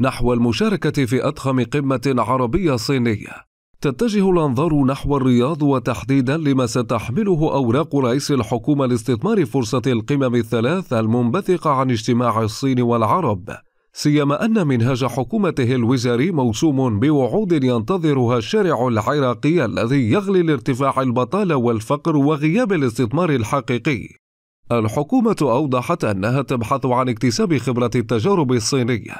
نحو المشاركة في أضخم قمة عربية صينية تتجه الأنظار نحو الرياض وتحديدا لما ستحمله أوراق رئيس الحكومة لاستثمار فرصة القمم الثلاث المنبثقة عن اجتماع الصين والعرب سيما أن منهج حكومته الوزاري موسوم بوعود ينتظرها الشارع العراقي الذي يغلي لارتفاع البطالة والفقر وغياب الاستثمار الحقيقي. الحكومة أوضحت أنها تبحث عن اكتساب خبرة التجارب الصينية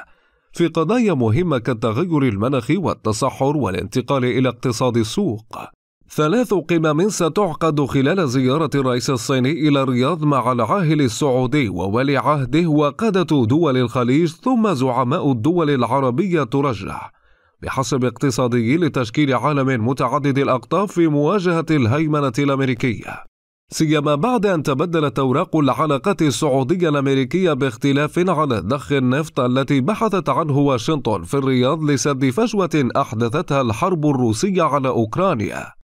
في قضايا مهمة كالتغير المناخي والتصحر والانتقال إلى اقتصاد السوق. ثلاث قمم ستعقد خلال زيارة الرئيس الصيني إلى الرياض مع العاهل السعودي وولي عهده وقادة دول الخليج ثم زعماء الدول العربية ترجح بحسب اقتصادي لتشكيل عالم متعدد الأقطاب في مواجهة الهيمنة الأمريكية سيما بعد أن تبدلت أوراق العلاقات السعودية الأمريكية باختلاف على ضخ النفط التي بحثت عنه واشنطن في الرياض لسد فجوة أحدثتها الحرب الروسية على أوكرانيا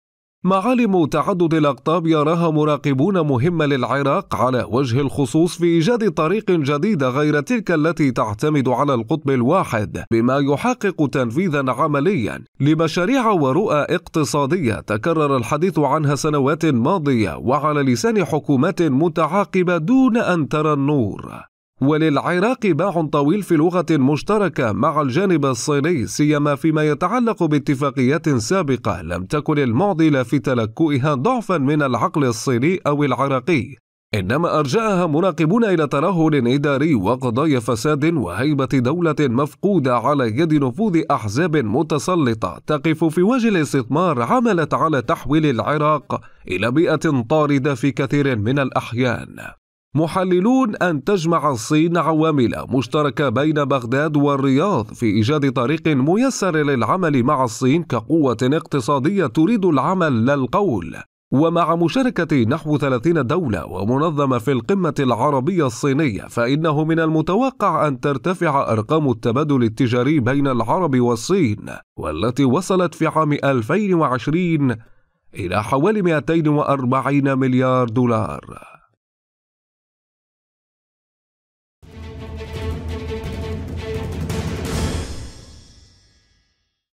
معالم تعدد الأقطاب يراها مراقبون مهمة للعراق على وجه الخصوص في إيجاد طريق جديده غير تلك التي تعتمد على القطب الواحد بما يحقق تنفيذا عمليا لمشاريع ورؤى اقتصادية تكرر الحديث عنها سنوات ماضية وعلى لسان حكومات متعاقبة دون أن ترى النور وللعراق باع طويل في لغة مشتركة مع الجانب الصيني سيما فيما يتعلق باتفاقيات سابقة لم تكن المعضلة في تلكؤها ضعفا من العقل الصيني أو العراقي إنما أرجعها مراقبون إلى ترهل إداري وقضايا فساد وهيبة دولة مفقودة على يد نفوذ أحزاب متسلطة تقف في وجه الاستثمار عملت على تحويل العراق إلى بيئة طاردة في كثير من الأحيان محللون أن تجمع الصين عوامل مشتركة بين بغداد والرياض في إيجاد طريق ميسر للعمل مع الصين كقوة اقتصادية تريد العمل لا القول، ومع مشاركة نحو 30 دولة ومنظمة في القمة العربية الصينية، فإنه من المتوقع أن ترتفع أرقام التبادل التجاري بين العرب والصين، والتي وصلت في عام 2020 إلى حوالي 240 مليار دولار.